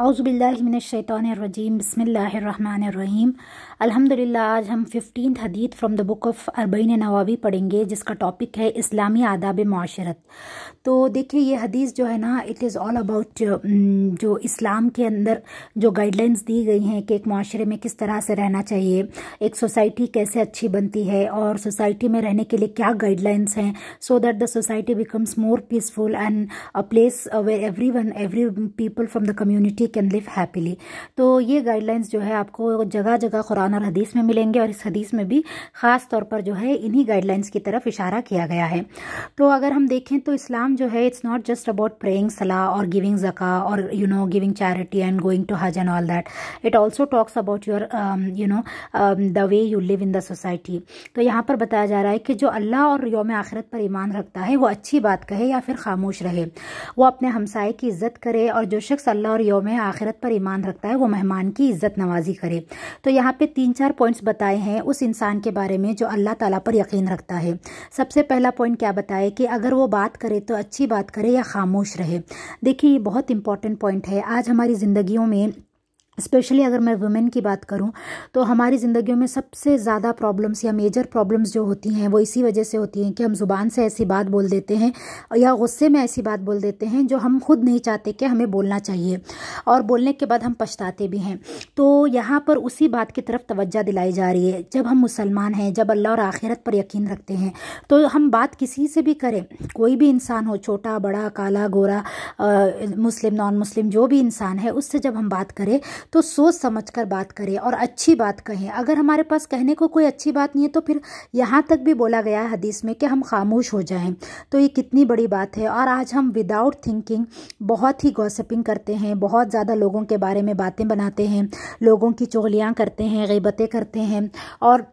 आउज़बिल्लिमिनशैतरजीम बसमीम अल्हम्दुलिल्लाह आज हम फिफ्टीन हदीत फ्रॉम द बुक ऑफ अरबईन नवाबी पढ़ेंगे जिसका टॉपिक है इस्लामी आदाब माशरत तो देखिए ये हदीस जो है ना इट इज़ ऑल अबाउट जो इस्लाम के अंदर जो गाइडलाइंस दी गई हैं कि एक माशरे में किस तरह से रहना चाहिए एक सोसाइटी कैसे अच्छी बनती है और सोसाइटी में रहने के लिए क्या गाइडलाइंस हैं so that the society becomes more peaceful and a place where everyone every people from the community can live happily तो ये गाइडलाइंस जो है आपको जगह जगह कुरान और हदीस में मिलेंगे और इस हदीस में भी ख़ास तौर पर जो है इन्हीं गाइडलाइंस की तरफ इशारा किया गया है तो अगर हम देखें तो इस्लाम जो है it's not just about praying सलाह और गिविंग जका और you know giving charity and going to हज and all that it also talks about your you know the way you live in the society तो यहाँ पर बताया जा रहा है कि जो अल्लाह और योम आखिरत पर ईमान रखता है वो अच्छी बात कहे या फिर खामोश रहे वो अपने हमसाय की इज्जत करे और जो शख्स अल्लाह और योम में आखिरत पर ईमान रखता है वो मेहमान की इज्जत नवाजी करे तो यहाँ पे तीन चार पॉइंट्स बताए हैं उस इंसान के बारे में जो अल्लाह ताला पर यकीन रखता है सबसे पहला पॉइंट क्या बताए कि अगर वो बात करे तो अच्छी बात करे या खामोश रहे देखिए ये बहुत इंपॉर्टेंट पॉइंट है आज हमारी ज़िंदगियों में स्पेशली अगर मैं वुमेन की बात करूँ तो हमारी ज़िंदगियों में सबसे ज़्यादा प्रॉब्लम्स या मेजर प्रॉब्लम्स जो होती हैं वो इसी वजह से होती हैं कि हम ज़ुबान से ऐसी बात बोल देते हैं या गुस्से में ऐसी बात बोल देते हैं जो हम खुद नहीं चाहते कि हमें बोलना चाहिए और बोलने के बाद हम पछताते भी हैं तो यहाँ पर उसी बात की तरफ तोज्जा दिलाई जा रही है जब हम मुसलमान हैं जब अल्लाह और आखिरत पर यकीन रखते हैं तो हम बात किसी से भी करें कोई भी इंसान हो छोटा बड़ा काला गोरा मुस्लिम नॉन मुस्लिम जो भी इंसान है उससे जब हम बात करें तो सोच समझ कर बात करें और अच्छी बात कहें अगर हमारे पास कहने को कोई अच्छी बात नहीं है तो फिर यहाँ तक भी बोला गया है हदीस में कि हम खामोश हो जाएं तो ये कितनी बड़ी बात है और आज हम विदाउट थिंकिंग बहुत ही गॉसपिंग करते हैं बहुत ज़्यादा लोगों के बारे में बातें बनाते हैं लोगों की चोलियाँ करते हैं गिबतें करते हैं और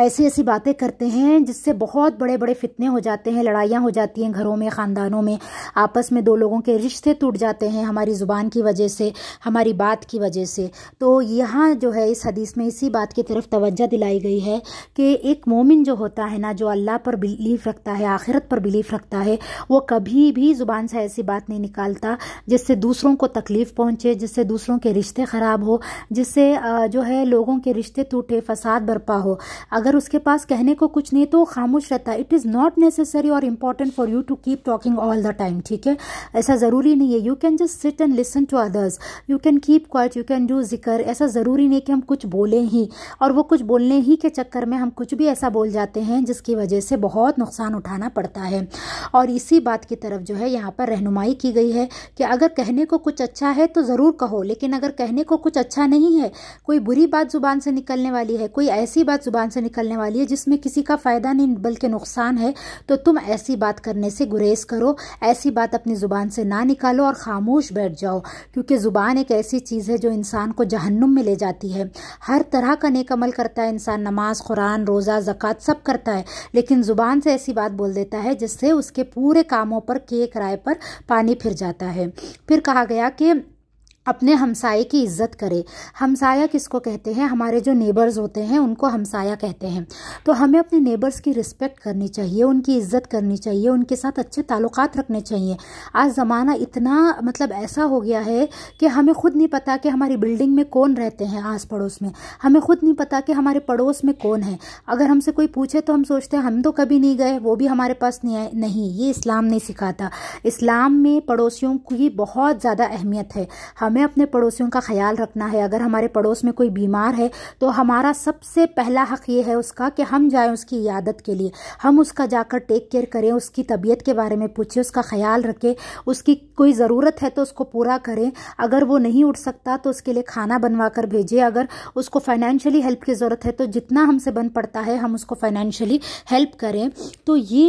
ऐसी ऐसी बातें करते हैं जिससे बहुत बड़े बड़े फितने हो जाते हैं लड़ाइयाँ हो जाती हैं घरों में ख़ानदानों में आपस में दो लोगों के रिश्ते टूट जाते हैं हमारी ज़ुबान की वजह से हमारी बात की वजह से तो यहाँ जो है इस हदीस में इसी बात की तरफ तवज्जा दिलाई गई है कि एक मोमिन जो होता है ना जो अल्लाह पर बिलीफ रखता है आखिरत पर बिलीफ रखता है वो कभी भी ज़ुबान से ऐसी बात नहीं निकालता जिससे दूसरों को तकलीफ़ पहुँचे जिससे दूसरों के रिश्ते ख़राब हो जिससे जो है लोगों के रिश्ते टूटे फसाद बरपा हो अगर उसके पास कहने को कुछ नहीं तो खामोश रहता है इट इज़ नॉट नेसेसरी और important for you to keep talking all the time ठीक है ऐसा ज़रूरी नहीं है you can just sit and listen to others you can keep quiet you can do जिक्र ऐसा ज़रूरी नहीं कि हम कुछ बोलें ही और वो कुछ बोलने ही के चक्कर में हम कुछ भी ऐसा बोल जाते हैं जिसकी वजह से बहुत नुकसान उठाना पड़ता है और इसी बात की तरफ जो है यहाँ पर रहनुमाई की गई है कि अगर कहने को कुछ अच्छा है तो ज़रूर कहो लेकिन अगर कहने को कुछ अच्छा नहीं है कोई बुरी बात ज़ुबान से निकलने वाली है कोई ऐसी बात ज़ुबान से निकलने वाली है जिसमें किसी का फ़ायदा नहीं बल्कि नुकसान है तो तुम ऐसी बात करने से गुरेज करो ऐसी बात अपनी ज़ुबान से ना निकालो और ख़ामोश बैठ जाओ क्योंकि ज़ुबान एक ऐसी चीज़ है जो इंसान को जहन्नुम में ले जाती है हर तरह का नेक अमल करता है इंसान नमाज कुरान रोज़ा ज़क़़त सब करता है लेकिन ज़ुबान से ऐसी बात बोल देता है जिससे उसके पूरे कामों पर केक किराए पर पानी फिर जाता है फिर कहा गया कि अपने हमसाए की इज्जत करें हमसाया किसको कहते हैं हमारे जो नेबर्स होते हैं उनको हमसाया कहते हैं तो हमें अपने नेबर्स की रिस्पेक्ट करनी चाहिए उनकी इज्जत करनी चाहिए उनके साथ अच्छे ताल्लुक रखने चाहिए आज ज़माना इतना मतलब ऐसा हो गया है कि हमें खुद नहीं पता कि हमारी बिल्डिंग में कौन रहते हैं आस पड़ोस में हमें खुद नहीं पता कि हमारे पड़ोस में कौन है अगर हमसे कोई पूछे तो हम सोचते हैं हम तो कभी नहीं गए वो भी हमारे पास नहीं आए नहीं ये इस्लाम नहीं सिखाता इस्लाम में पड़ोसियों की बहुत ज़्यादा अहमियत है हम हमें अपने पड़ोसियों का ख्याल रखना है अगर हमारे पड़ोस में कोई बीमार है तो हमारा सबसे पहला हक ये है उसका कि हम जाएं उसकी इयादत के लिए हम उसका जाकर टेक केयर करें उसकी तबीयत के बारे में पूछें उसका ख्याल रखें उसकी कोई ज़रूरत है तो उसको पूरा करें अगर वो नहीं उठ सकता तो उसके लिए खाना बनवा कर भेजें अगर उसको फाइनेंशियली हेल्प की ज़रूरत है तो जितना हमसे बन पड़ता है हम उसको फाइनेंशियली हेल्प करें तो ये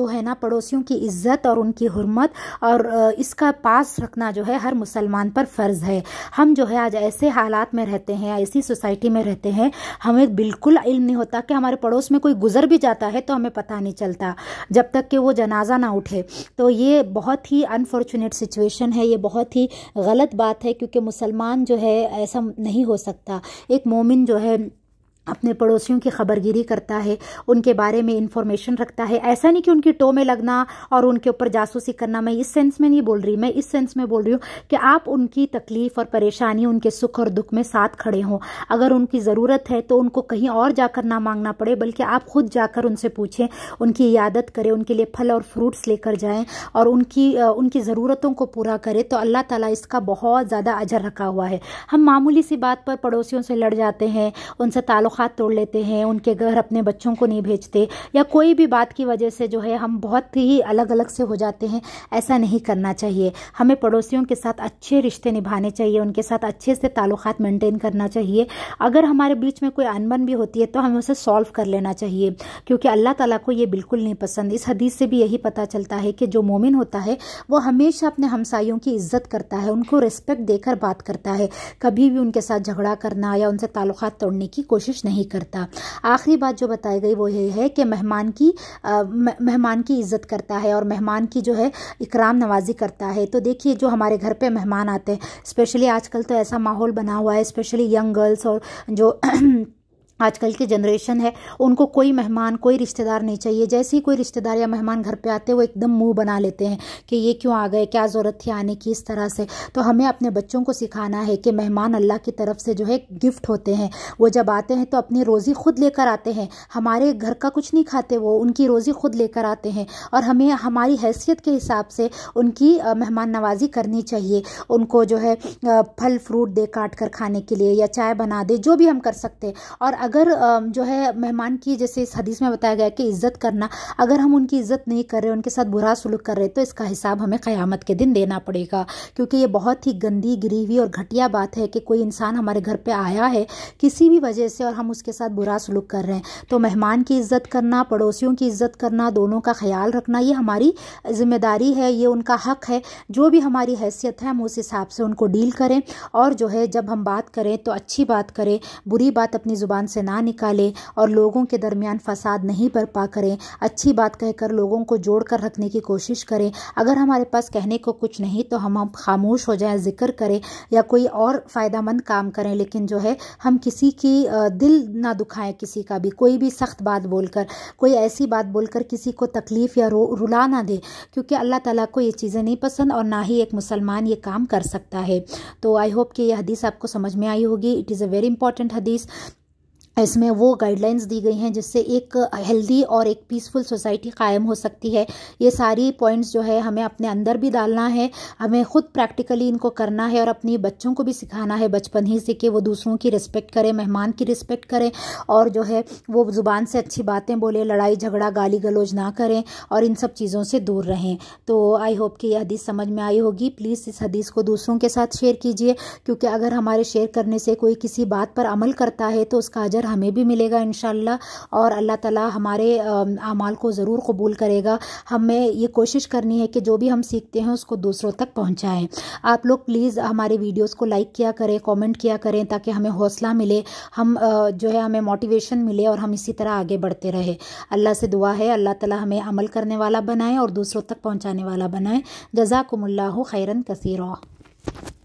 जो है ना पड़ोसियों की इज्जत और उनकी हरमत और इसका पास रखना जो है हर मुसलमान पर फ़र्ज़ है हम जो है आज ऐसे हालात में रहते हैं ऐसी सोसाइटी में रहते हैं हमें बिल्कुल इल्म नहीं होता कि हमारे पड़ोस में कोई गुजर भी जाता है तो हमें पता नहीं चलता जब तक कि वो जनाजा ना उठे तो ये बहुत ही अनफॉर्चुनेट सिचुएशन है ये बहुत ही गलत बात है क्योंकि मुसलमान जो है ऐसा नहीं हो सकता एक मोमिन जो है अपने पड़ोसियों की खबरगिरी करता है उनके बारे में इंफॉर्मेशन रखता है ऐसा नहीं कि उनकी टो में लगना और उनके ऊपर जासूसी करना मैं इस सेंस में नहीं बोल रही मैं इस सेंस में बोल रही हूँ कि आप उनकी तकलीफ और परेशानी उनके सुख और दुख में साथ खड़े हों अगर उनकी ज़रूरत है तो उनको कहीं और जाकर ना मांगना पड़े बल्कि आप खुद जाकर उनसे पूछें उनकी यादत करें उनके लिए फल और फ्रूट्स लेकर जाएँ और उनकी उनकी ज़रूरतों को पूरा करें तो अल्लाह ताला इसका बहुत ज़्यादा अजर रखा हुआ है हम मामूली सी बात पर पड़ोसियों से लड़ जाते हैं उनसे ताल्लुक ताल्लुकात तोड़ लेते हैं उनके घर अपने बच्चों को नहीं भेजते या कोई भी बात की वजह से जो है हम बहुत ही अलग अलग से हो जाते हैं ऐसा नहीं करना चाहिए हमें पड़ोसियों के साथ अच्छे रिश्ते निभाने चाहिए उनके साथ अच्छे से ताल्लुकात मेंटेन करना चाहिए अगर हमारे बीच में कोई अनबन भी होती है तो हमें उसे सॉल्व कर लेना चाहिए क्योंकि अल्लाह तला को ये बिल्कुल नहीं पसंद इस हदीस से भी यही पता चलता है कि जो मोमिन होता है वो हमेशा अपने हमसायों की इज्जत करता है उनको रिस्पेक्ट देकर बात करता है कभी भी उनके साथ झगड़ा करना या उनसे ताल्लुक तोड़ने की कोशिश कुछ नहीं करता आखिरी बात जो बताई गई वो ये है कि मेहमान की मेहमान की इज़्ज़त करता है और मेहमान की जो है इकराम नवाजी करता है तो देखिए जो हमारे घर पे मेहमान आते हैं स्पेशली आजकल तो ऐसा माहौल बना हुआ है स्पेशली यंग गर्ल्स और जो आजकल की जनरेशन है उनको कोई मेहमान कोई रिश्तेदार नहीं चाहिए जैसे ही कोई रिश्तेदार या मेहमान घर पे आते हैं वो एकदम मुंह बना लेते हैं कि ये क्यों आ गए क्या ज़रूरत थी आने की इस तरह से तो हमें अपने बच्चों को सिखाना है कि मेहमान अल्लाह की तरफ से जो है गिफ्ट होते हैं वो जब आते हैं तो अपनी रोज़ी खुद लेकर आते हैं हमारे घर का कुछ नहीं खाते वो उनकी रोज़ी खुद लेकर आते हैं और हमें हमारी हैसियत के हिसाब से उनकी मेहमान नवाजी करनी चाहिए उनको जो है फल फ्रूट दे काट कर खाने के लिए या चाय बना दे जो भी हम कर सकते हैं और अगर जो है मेहमान की जैसे इस हदीस में बताया गया कि इज़्ज़त करना अगर हम उनकी इज़्ज़त नहीं कर रहे उनके साथ बुरा सुलूक कर रहे तो इसका हिसाब हमें क़यामत के दिन देना पड़ेगा क्योंकि ये बहुत ही गंदी गिरी और घटिया बात है कि कोई इंसान हमारे घर पर आया है किसी भी वजह से और हम उसके साथ बुरा सलूक कर रहे हैं तो मेहमान की इज़्ज़त करना पड़ोसियों की इज़्ज़त करना दोनों का ख्याल रखना ये हमारी ज़िम्मेदारी है ये उनका हक है जो भी हमारी हैसियत है हम उस हिसाब से उनको डील करें और जो है जब हम बात करें तो अच्छी बात करें बुरी बात अपनी ज़ुबान से से ना निकालें और लोगों के दरमियान फसाद नहीं बर्पा करें अच्छी बात कहकर लोगों को जोड़ कर रखने की कोशिश करें अगर हमारे पास कहने को कुछ नहीं तो हम खामोश हो जाएं जिक्र करें या कोई और मंद काम करें लेकिन जो है हम किसी की दिल ना दुखाएं किसी का भी कोई भी सख्त बात बोलकर कोई ऐसी बात बोलकर किसी को तकलीफ़ या रो रुला ना दे क्योंकि अल्लाह ताला को ये चीज़ें नहीं पसंद और ना ही एक मुसलमान ये काम कर सकता है तो आई होप कि यह हदीस आपको समझ में आई होगी it is a very important हदीस इसमें वो गाइडलाइंस दी गई हैं जिससे एक हेल्दी और एक पीसफुल सोसाइटी कायम हो सकती है ये सारी पॉइंट्स जो है हमें अपने अंदर भी डालना है हमें खुद प्रैक्टिकली इनको करना है और अपने बच्चों को भी सिखाना है बचपन ही से कि वो दूसरों की रिस्पेक्ट करें मेहमान की रिस्पेक्ट करें और जो है वो ज़ुबान से अच्छी बातें बोले लड़ाई झगड़ा गाली गलोज ना करें और इन सब चीज़ों से दूर रहें तो आई होप कि यह हदीस समझ में आई होगी प्लीज़ इस हदीस को दूसरों के साथ शेयर कीजिए क्योंकि अगर हमारे शेयर करने से कोई किसी बात पर अमल करता है तो उसका अजर अजर हमें भी मिलेगा इन और अल्लाह ताला हमारे अमाल को ज़रूर कबूल करेगा हमें ये कोशिश करनी है कि जो भी हम सीखते हैं उसको दूसरों तक पहुँचाएँ आप लोग प्लीज़ हमारे वीडियोज़ को लाइक किया करें कॉमेंट किया करें ताकि हमें हौसला मिले हम जो है हमें मोटिवेशन मिले और हम इसी तरह आगे बढ़ते रहे अल्लाह से दुआ है अल्लाह ताला हमें अमल करने वाला बनाए और दूसरों तक पहुँचाने वाला बनाए जजाकुमल्ला खैरन कसीरा